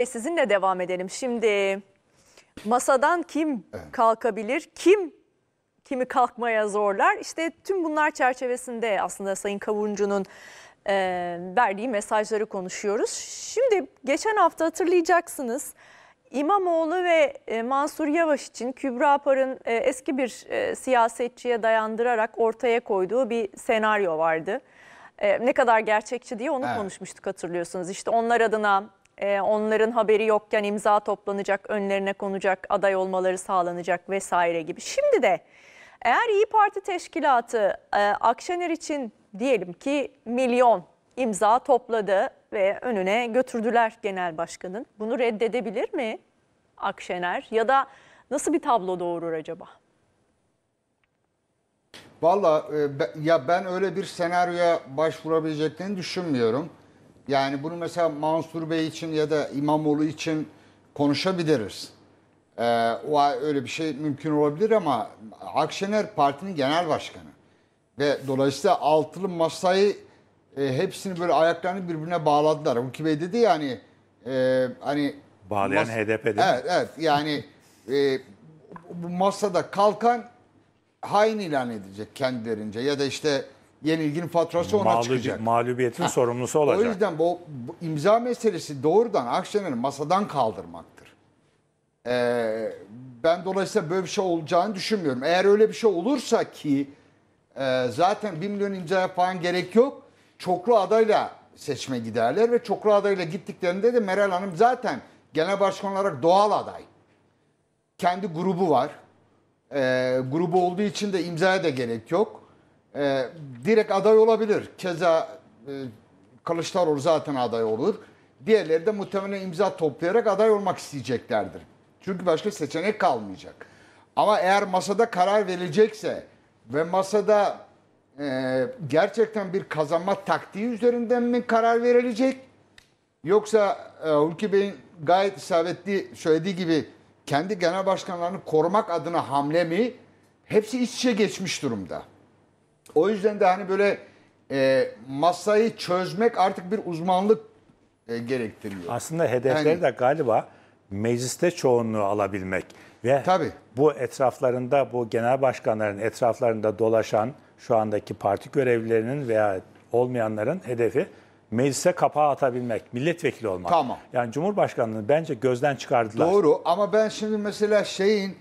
Ve sizinle devam edelim. Şimdi masadan kim evet. kalkabilir, kim kimi kalkmaya zorlar? İşte tüm bunlar çerçevesinde aslında Sayın Kavuncu'nun e, verdiği mesajları konuşuyoruz. Şimdi geçen hafta hatırlayacaksınız İmamoğlu ve e, Mansur Yavaş için Kübra Apar'ın e, eski bir e, siyasetçiye dayandırarak ortaya koyduğu bir senaryo vardı. ne kadar gerçekçi diye onu evet. konuşmuştuk hatırlıyorsunuz. İşte onlar adına ee, onların haberi yokken imza toplanacak, önlerine konacak, aday olmaları sağlanacak vesaire gibi. Şimdi de eğer İyi Parti teşkilatı e, Akşener için diyelim ki milyon imza topladı ve önüne götürdüler genel başkanın. Bunu reddedebilir mi Akşener ya da nasıl bir tablo doğurur acaba? Valla e, ya ben öyle bir senaryoya başvurabileceklerini düşünmüyorum. Yani bunu mesela Mansur Bey için ya da İmamoğlu için konuşabiliriz. Ee, o öyle bir şey mümkün olabilir ama Akşener partinin genel başkanı. Ve dolayısıyla altılı masayı e, hepsini böyle ayaklarını birbirine bağladılar. Hulki Bey dedi yani e, hani... Bağlayan HDP değil Evet, evet yani e, bu masada kalkan hain ilan edilecek kendilerince ya da işte yenilginin faturası ona Mağlubi, çıkacak. Mağlubiyetin ha. sorumlusu olacak. O yüzden bu, bu imza meselesi doğrudan Akşener'i masadan kaldırmaktır. Ee, ben dolayısıyla böyle bir şey olacağını düşünmüyorum. Eğer öyle bir şey olursa ki e, zaten 1 milyon imza falan gerek yok. Çoklu adayla seçme giderler ve çoklu adayla gittiklerinde de Meral Hanım zaten genel başkan olarak doğal aday. Kendi grubu var. E, grubu olduğu için de imzaya da gerek yok e, direkt aday olabilir. Keza e, Kılıçdaroğlu zaten aday olur. Diğerleri de muhtemelen imza toplayarak aday olmak isteyeceklerdir. Çünkü başka seçenek kalmayacak. Ama eğer masada karar verilecekse ve masada e, gerçekten bir kazanma taktiği üzerinden mi karar verilecek? Yoksa e, Hulki Bey'in gayet isabetli söylediği gibi kendi genel başkanlarını korumak adına hamle mi? Hepsi iç içe geçmiş durumda. O yüzden de hani böyle e, masayı çözmek artık bir uzmanlık e, gerektiriyor. Aslında hedefleri yani, de galiba mecliste çoğunluğu alabilmek ve tabii. bu etraflarında bu genel başkanların etraflarında dolaşan şu andaki parti görevlilerinin veya olmayanların hedefi meclise kapağı atabilmek, milletvekili olmak. Tamam. Yani Cumhurbaşkanlığı bence gözden çıkardılar. Doğru ama ben şimdi mesela şeyin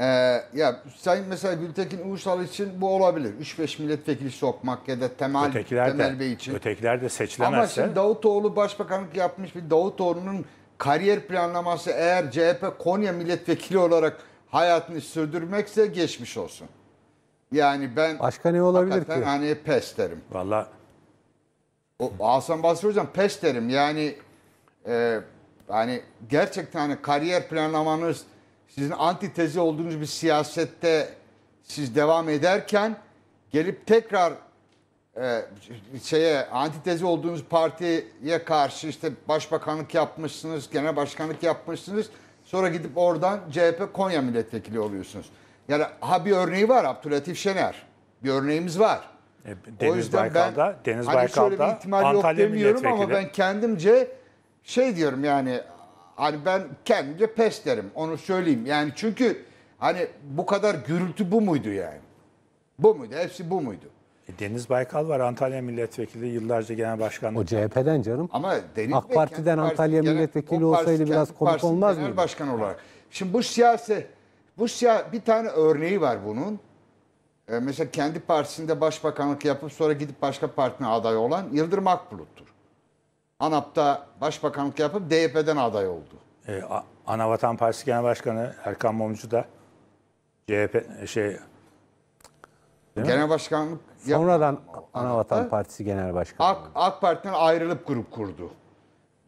ee, ya Sayın mesela Gültekin Uysal için bu olabilir. 3-5 milletvekili sokmak ya da Temel, ötekiler Temel de, Bey için. Ötekiler de seçilemezse. Ama şimdi Davutoğlu başbakanlık yapmış bir Davutoğlu'nun kariyer planlaması eğer CHP Konya milletvekili olarak hayatını sürdürmekse geçmiş olsun. Yani ben Başka ne olabilir ki? hani pes derim. Valla. o Hasan Basri Hocam pes derim. Yani e, hani gerçekten hani kariyer planlamanız sizin antitezi olduğunuz bir siyasette siz devam ederken gelip tekrar e, şeye antitezi olduğunuz partiye karşı işte başbakanlık yapmışsınız, genel başkanlık yapmışsınız. Sonra gidip oradan CHP Konya milletvekili oluyorsunuz. Yani ha bir örneği var Abdülatif Şener. Bir örneğimiz var. E, Deniz o yüzden Baykal'da, ben Deniz hani Baykal'da, şöyle bir ihtimal Antalya yok demiyorum ama ben kendimce şey diyorum yani Hani ben kendimce pes derim. Onu söyleyeyim. Yani çünkü hani bu kadar gürültü bu muydu yani? Bu muydu? Hepsi bu muydu? E, Deniz Baykal var Antalya milletvekili yıllarca genel başkanlık. O CHP'den canım. Ama Deniz AK Parti'den Antalya Partisi, milletvekili olsaydı biraz komik Partisi, olmaz mı başkan olarak. Şimdi bu siyasi bu siyasi bir tane örneği var bunun. Ee, mesela kendi partisinde başbakanlık yapıp sonra gidip başka partinin adayı olan Yıldırım Akbulut'tur. ANAP'ta başbakanlık yapıp DYP'den aday oldu. E, Anavatan Partisi Genel Başkanı Erkan Mumcu da CHP e, şey Genel Başkanlık sonradan Anavatan Partisi Genel Başkanı. AK, AK Parti'den ayrılıp grup kurdu.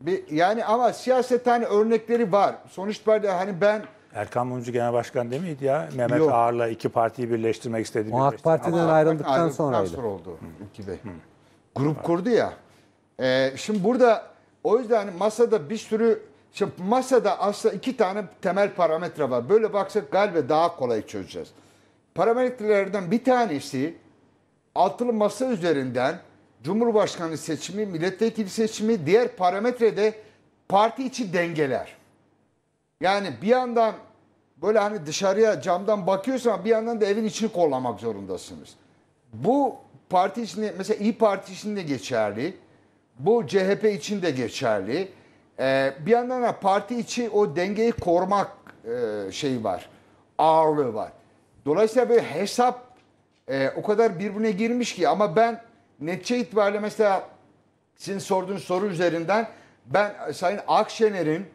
Bir, yani ama siyaseten örnekleri var. Sonuç itibariyle hani ben Erkan Mumcu Genel Başkan değil miydi ya? Mehmet Yok. Ağar'la iki partiyi birleştirmek istedi. O AK Parti'den ayrıldıktan, ayrıldıktan sonraydı. Sonra oldu. Hı. 2000. Grup kurdu ya. Ee, şimdi burada o yüzden masada bir sürü şimdi masada aslında iki tane temel parametre var. Böyle baksak galiba daha kolay çözeceğiz. Parametrelerden bir tanesi altılı masa üzerinden Cumhurbaşkanı seçimi, milletvekili seçimi, diğer parametre de parti içi dengeler. Yani bir yandan böyle hani dışarıya camdan bakıyorsun ama bir yandan da evin içini kollamak zorundasınız. Bu parti içinde mesela İyi Parti içinde geçerli. Bu CHP için de geçerli. Ee, bir yandan da parti içi o dengeyi korumak e, şey var. Ağırlığı var. Dolayısıyla böyle hesap e, o kadar birbirine girmiş ki ama ben netçe itibariyle mesela sizin sorduğunuz soru üzerinden ben Sayın Akşener'in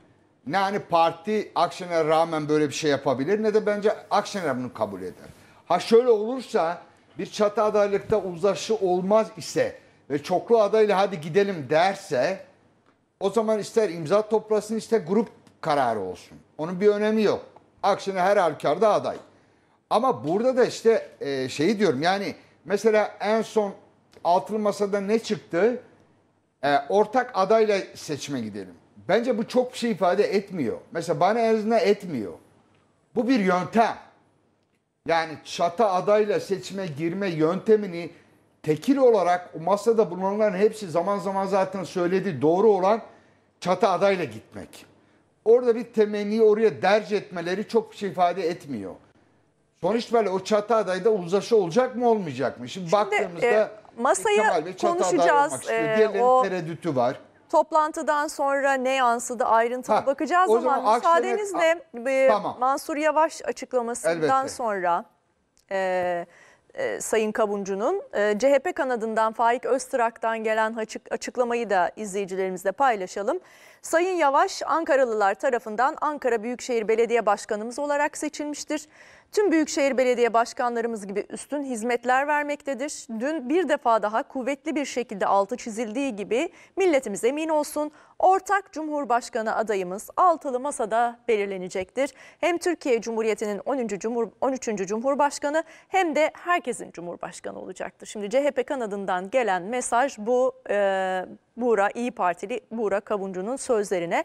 ne hani parti Akşener rağmen böyle bir şey yapabilir ne de bence Akşener bunu kabul eder. Ha şöyle olursa bir çatı adaylıkta uzlaşı olmaz ise ve çoklu adayla hadi gidelim derse o zaman ister imza toplasın ister grup kararı olsun. Onun bir önemi yok. Aksine her halükarda aday. Ama burada da işte e, şeyi diyorum yani mesela en son altılı masada ne çıktı? E, ortak adayla seçime gidelim. Bence bu çok bir şey ifade etmiyor. Mesela bana en azından etmiyor. Bu bir yöntem. Yani çata adayla seçime girme yöntemini tekil olarak o masada bulunanların hepsi zaman zaman zaten söyledi doğru olan çatı adayla gitmek. Orada bir temenniyi oraya derc etmeleri çok bir şey ifade etmiyor. Sonuç böyle o çatı adayda uzlaşı olacak mı olmayacak mı? Şimdi, Şimdi baktığımızda e, masaya konuşacağız. E, o... tereddütü var toplantıdan sonra ne yansıdı ayrıntılı ha, bakacağız ama müsaadenizle e, tamam. Mansur Yavaş açıklamasından Elbette. sonra e, e, Sayın Kabuncunun E, CHP kanadından Faik Öztrak'tan gelen açık, açıklamayı da izleyicilerimizle paylaşalım. Sayın Yavaş Ankaralılar tarafından Ankara Büyükşehir Belediye Başkanımız olarak seçilmiştir tüm büyükşehir belediye başkanlarımız gibi üstün hizmetler vermektedir. Dün bir defa daha kuvvetli bir şekilde altı çizildiği gibi milletimiz emin olsun ortak Cumhurbaşkanı adayımız altılı masada belirlenecektir. Hem Türkiye Cumhuriyeti'nin 13. Cumhur 13. Cumhurbaşkanı hem de herkesin Cumhurbaşkanı olacaktır. Şimdi CHP kanadından gelen mesaj bu e, Buğra İyi Partili Buğra Kavuncu'nun sözlerine.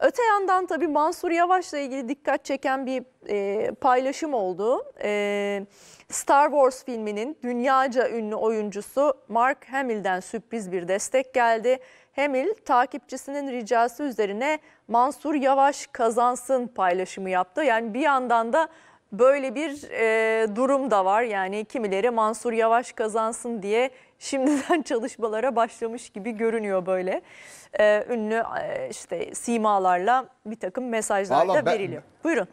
Öte yandan tabii Mansur Yavaş'la ilgili dikkat çeken bir e, paylaşım oldu. E, Star Wars filminin dünyaca ünlü oyuncusu Mark Hamill'den sürpriz bir destek geldi. Hemil takipçisinin ricası üzerine Mansur Yavaş kazansın paylaşımı yaptı. Yani bir yandan da böyle bir e, durum da var. Yani kimileri Mansur Yavaş kazansın diye şimdiden çalışmalara başlamış gibi görünüyor böyle. Ee, ünlü e, işte simalarla bir takım mesajlar da veriliyor. Buyurun.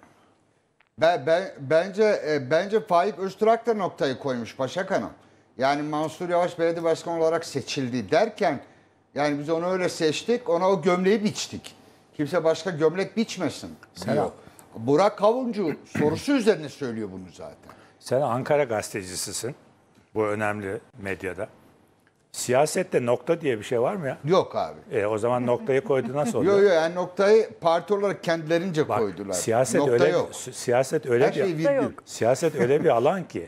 Ben, ben, bence e, bence Faik Öztürk da noktayı koymuş Başak Hanım. Yani Mansur Yavaş belediye başkanı olarak seçildi derken yani biz onu öyle seçtik ona o gömleği biçtik. Kimse başka gömlek biçmesin Sen Burak Kavuncu sorusu üzerine söylüyor bunu zaten. Sen Ankara gazetecisisin. Bu önemli medyada. Siyasette nokta diye bir şey var mı ya? Yok abi. E, o zaman noktayı koydu nasıl oluyor? Yok yok yani noktayı parti olarak kendilerince Bak, koydular. Siyaset Nokta öyle yok. siyaset öyle Her bir şey virgül. Yok. siyaset öyle bir alan ki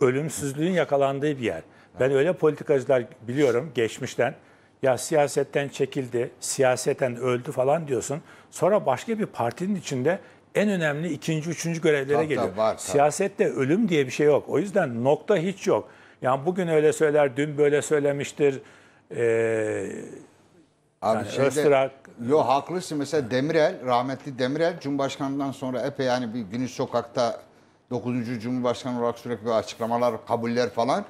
ölümsüzlüğün yakalandığı bir yer. Ben öyle politikacılar biliyorum geçmişten. Ya siyasetten çekildi, siyaseten öldü falan diyorsun. Sonra başka bir partinin içinde en önemli ikinci, üçüncü görevlere Tabii, geliyor. tabii, var, tabii. Siyasette ölüm diye bir şey yok. O yüzden nokta hiç yok. Yani bugün öyle söyler, dün böyle söylemiştir. Ee, Abi şeyde, Öztürk... Yo haklısın. Mesela Demirel, rahmetli Demirel Cumhurbaşkanından sonra epey yani bir günün sokakta 9. Cumhurbaşkanı olarak sürekli açıklamalar, kabuller falan.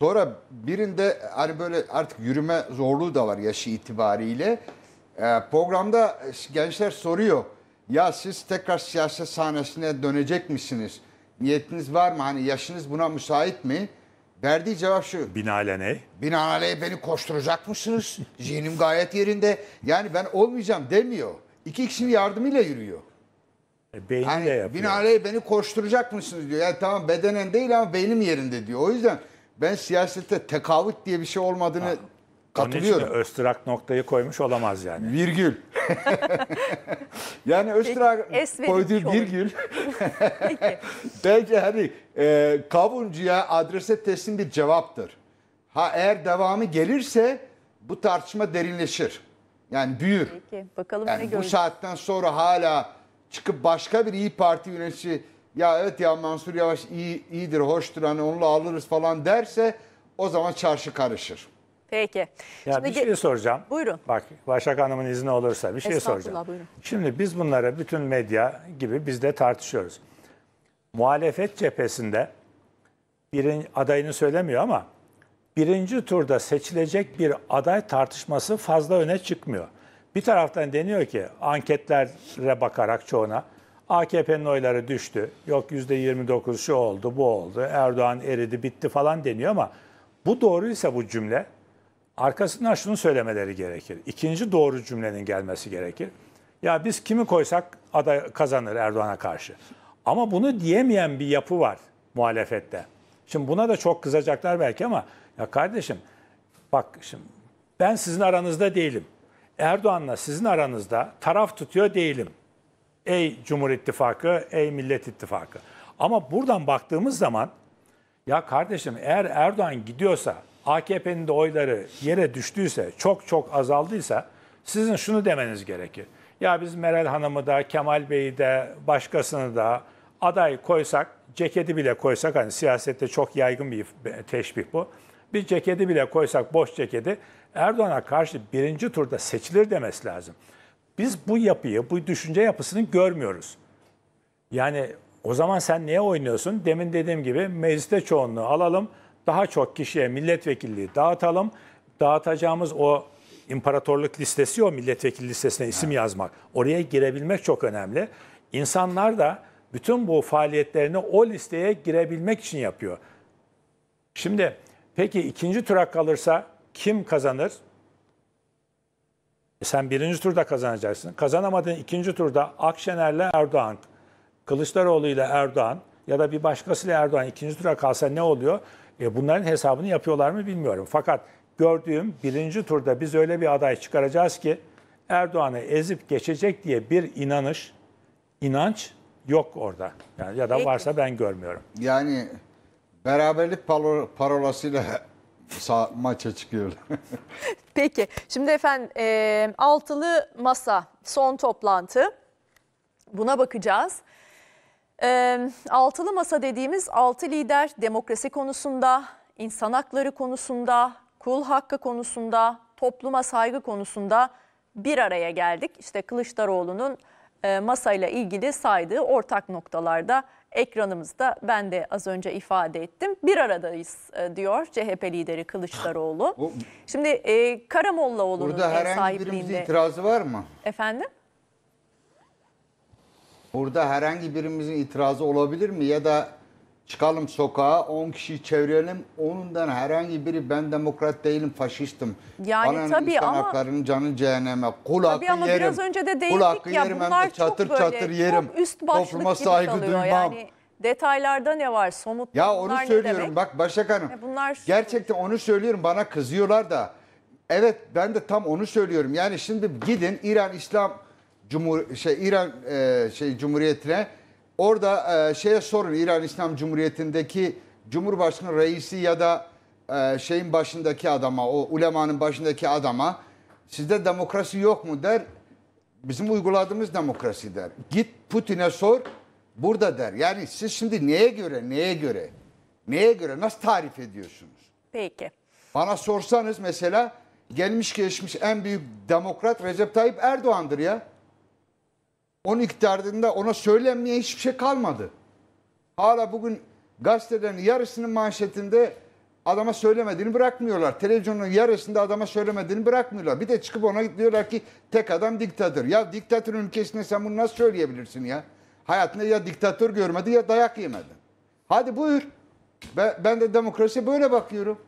Sonra birinde hani böyle artık yürüme zorluğu da var yaşı itibariyle. Ee, programda gençler soruyor. Ya siz tekrar siyaset sahnesine dönecek misiniz? Niyetiniz var mı? Hani yaşınız buna müsait mi? Verdiği cevap şu. Binaenaleyh. Binaenaleyh beni koşturacakmışsınız. Zihnim gayet yerinde. Yani ben olmayacağım demiyor. İki kişinin yardımıyla yürüyor. E, beyniyle yani, yapıyor. Binaenaleyh beni koşturacakmışsınız diyor. Yani tamam bedenen değil ama beynim yerinde diyor. O yüzden ben siyasette tekavüt diye bir şey olmadığını ha Katılıyorum. Onun Öztrak noktayı koymuş olamaz yani. Virgül. yani Öztrak koyduğu virgül. Bence hani e, kavuncuya adrese teslim bir cevaptır. Ha eğer devamı gelirse bu tartışma derinleşir. Yani büyür. Peki, bakalım yani ne bu göreceğiz. saatten sonra hala çıkıp başka bir iyi Parti yöneticisi ya evet ya Mansur Yavaş iyi, iyidir, hoştur hani onunla alırız falan derse o zaman çarşı karışır. Peki. Ya Şimdi bir şey soracağım. Buyurun. Bak Başak Hanım'ın izni olursa bir şey soracağım. Buyurun. Şimdi biz bunları bütün medya gibi biz de tartışıyoruz. Muhalefet cephesinde birin, adayını söylemiyor ama birinci turda seçilecek bir aday tartışması fazla öne çıkmıyor. Bir taraftan deniyor ki anketlere bakarak çoğuna AKP'nin oyları düştü. Yok %29 şu oldu bu oldu Erdoğan eridi bitti falan deniyor ama bu doğruysa bu cümle arkasından şunu söylemeleri gerekir. İkinci doğru cümlenin gelmesi gerekir. Ya biz kimi koysak aday kazanır Erdoğan'a karşı. Ama bunu diyemeyen bir yapı var muhalefette. Şimdi buna da çok kızacaklar belki ama ya kardeşim bak şimdi ben sizin aranızda değilim. Erdoğan'la sizin aranızda taraf tutuyor değilim. Ey Cumhur İttifakı, ey Millet İttifakı. Ama buradan baktığımız zaman ya kardeşim eğer Erdoğan gidiyorsa AKP'nin de oyları yere düştüyse, çok çok azaldıysa sizin şunu demeniz gerekir. Ya biz Meral Hanım'ı da, Kemal Bey'i de, başkasını da aday koysak, ceketi bile koysak, hani siyasette çok yaygın bir teşbih bu. Bir ceketi bile koysak, boş ceketi, Erdoğan'a karşı birinci turda seçilir demesi lazım. Biz bu yapıyı, bu düşünce yapısını görmüyoruz. Yani o zaman sen niye oynuyorsun? Demin dediğim gibi mecliste çoğunluğu alalım, daha çok kişiye milletvekilliği dağıtalım. Dağıtacağımız o imparatorluk listesi o milletvekili listesine isim evet. yazmak. Oraya girebilmek çok önemli. İnsanlar da bütün bu faaliyetlerini o listeye girebilmek için yapıyor. Şimdi peki ikinci tura kalırsa kim kazanır? E sen birinci turda kazanacaksın. Kazanamadığın ikinci turda Akşener'le Erdoğan, Kılıçdaroğlu ile Erdoğan ya da bir başkasıyla Erdoğan ikinci tura kalsa ne oluyor? E, bunların hesabını yapıyorlar mı bilmiyorum. Fakat gördüğüm birinci turda biz öyle bir aday çıkaracağız ki Erdoğan'ı ezip geçecek diye bir inanış, inanç yok orada. Yani ya da varsa ben görmüyorum. Yani beraberlik parolasıyla maça çıkıyor. Peki şimdi efendim e, altılı masa son toplantı buna bakacağız. E, altılı masa dediğimiz altı lider demokrasi konusunda, insan hakları konusunda, kul hakkı konusunda, topluma saygı konusunda bir araya geldik. İşte Kılıçdaroğlu'nun e, masayla ilgili saydığı ortak noktalarda ekranımızda ben de az önce ifade ettim. Bir aradayız e, diyor CHP lideri Kılıçdaroğlu. Şimdi e, Karamollaoğlu'nun Burada herhangi birimizin sahipliğinde... itirazı var mı? Efendim? Burada herhangi birimizin itirazı olabilir mi? Ya da çıkalım sokağa 10 kişiyi çevirelim. Onundan herhangi biri ben demokrat değilim faşistim. Yani Bana tabii insan ama haklarını canı cehenneme. Kul tabii hakkı ama yerim. biraz önce de değindik ya yerim, bunlar de çatır çok çatır böyle, yerim. Çok üst başlık Topluma gibi saygı kalıyor duymam. yani. Detaylarda ne var? Somut Ya onu söylüyorum bak Başak Hanım. Ya e, bunlar gerçekten onu söylüyorum bana kızıyorlar da. Evet ben de tam onu söylüyorum. Yani şimdi gidin İran İslam Cumhur şey İran e, şey Cumhuriyeti'ne orada e, şeye sorun İran İslam Cumhuriyeti'ndeki Cumhurbaşkanı reisi ya da e, şeyin başındaki adama, o ulemanın başındaki adama sizde demokrasi yok mu der. Bizim uyguladığımız demokrasi der. Git Putin'e sor, burada der. Yani siz şimdi neye göre, neye göre, neye göre nasıl tarif ediyorsunuz? Peki. Bana sorsanız mesela gelmiş geçmiş en büyük demokrat Recep Tayyip Erdoğan'dır ya o miktarında ona söylenmeye hiçbir şey kalmadı. Hala bugün gazetelerin yarısının manşetinde adama söylemediğini bırakmıyorlar. Televizyonun yarısında adama söylemediğini bırakmıyorlar. Bir de çıkıp ona diyorlar ki tek adam diktatör. Ya diktatörün ülkesinde sen bunu nasıl söyleyebilirsin ya? Hayatında ya diktatör görmedi ya dayak yemedi. Hadi buyur. Ben, ben de demokrasi böyle bakıyorum.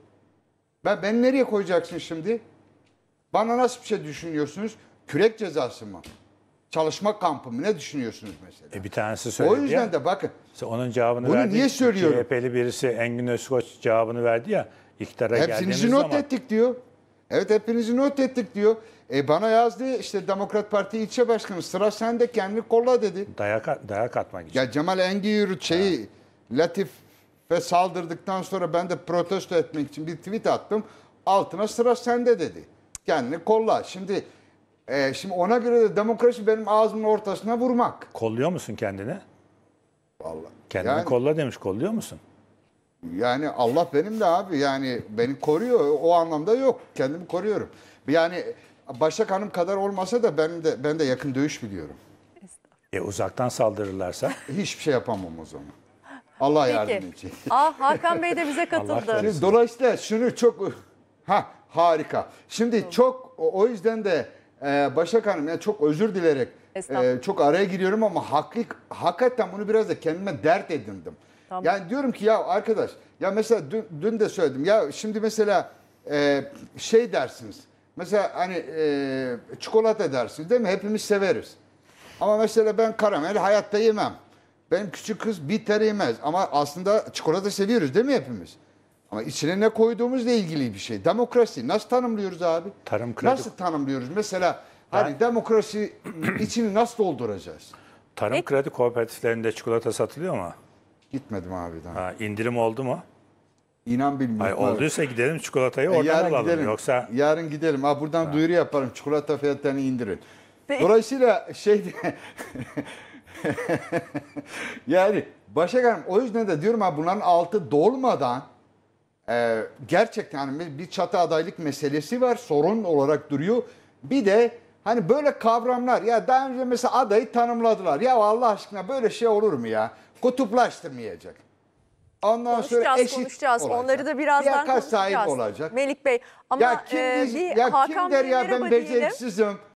Ben ben nereye koyacaksın şimdi? Bana nasıl bir şey düşünüyorsunuz? Kürek cezası mı? çalışma kampı mı ne düşünüyorsunuz mesela? E bir tanesi söyledi O yüzden ya, de bakın. Onun cevabını bunu verdi. niye söylüyorum? CHP'li birisi Engin Özkoç cevabını verdi ya iktidara Hepsinizi not zaman... ettik diyor. Evet hepinizi not ettik diyor. E bana yazdı işte Demokrat Parti ilçe başkanı sıra sende kendini kolla dedi. Dayak, dayak atmak için. Ya Cemal Engi yürüt şeyi Latif ve saldırdıktan sonra ben de protesto etmek için bir tweet attım. Altına sıra sende dedi. Kendini kolla. Şimdi e, şimdi ona göre de demokrasi benim ağzımın ortasına vurmak. Kolluyor musun kendini? Vallahi. Kendini yani, kolla demiş. Kolluyor musun? Yani Allah benim de abi. Yani beni koruyor. O anlamda yok. Kendimi koruyorum. Yani Başak Hanım kadar olmasa da ben de ben de yakın dövüş biliyorum. E uzaktan saldırırlarsa? Hiçbir şey yapamam o zaman. Allah Peki. yardım edecek. Aa, Hakan Bey de bize katıldı. Şimdi, dolayısıyla şunu çok ha harika. Şimdi çok o yüzden de ee, Başak Hanım ya çok özür dilerek e, çok araya giriyorum ama hakik, hakikaten bunu biraz da kendime dert edindim. Tamam. Yani diyorum ki ya arkadaş ya mesela dün, dün de söyledim ya şimdi mesela e, şey dersiniz mesela hani e, çikolata dersiniz değil mi hepimiz severiz. Ama mesela ben karamel hayatta yemem. Benim küçük kız bitter yemez ama aslında çikolata seviyoruz değil mi hepimiz? Ama içine ne koyduğumuzla ilgili bir şey. Demokrasi nasıl tanımlıyoruz abi? Tarım kredi. Nasıl tanımlıyoruz? Mesela ben, hani demokrasi içini nasıl dolduracağız? Tarım e- kredi kooperatiflerinde çikolata satılıyor mu? Gitmedim abi daha. Ha, indirim oldu mu? İnan bilmiyorum. Hayır, olduysa gidelim çikolatayı e, oradan yarın alalım. Gidelim. Yoksa... Yarın gidelim. Aa buradan ha. duyuru yaparım. Çikolata fiyatlarını indirin. Peki. Dolayısıyla şey yani başa o yüzden de diyorum ha bunların altı dolmadan ee, gerçekten hani bir çatı adaylık meselesi var. Sorun olarak duruyor. Bir de hani böyle kavramlar ya daha önce mesela adayı tanımladılar. Ya Allah aşkına böyle şey olur mu ya? Kutuplaştırmayacak. Ondan sonra eşit konuşacağız. Olacak. Onları da birazdan Liyaka konuşacağız. sahip olacak. Melik Bey ama ya e, kim, e, bir ya Hakan kim der ya ben beceriksizim.